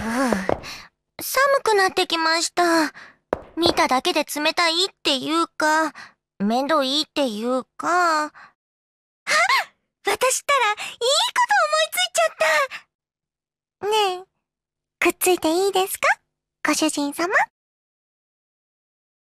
寒くなってきました。見ただけで冷たいっていうか、めんどいっていうか。あ私ったらいいこと思いついちゃったねえ、くっついていいですかご主人様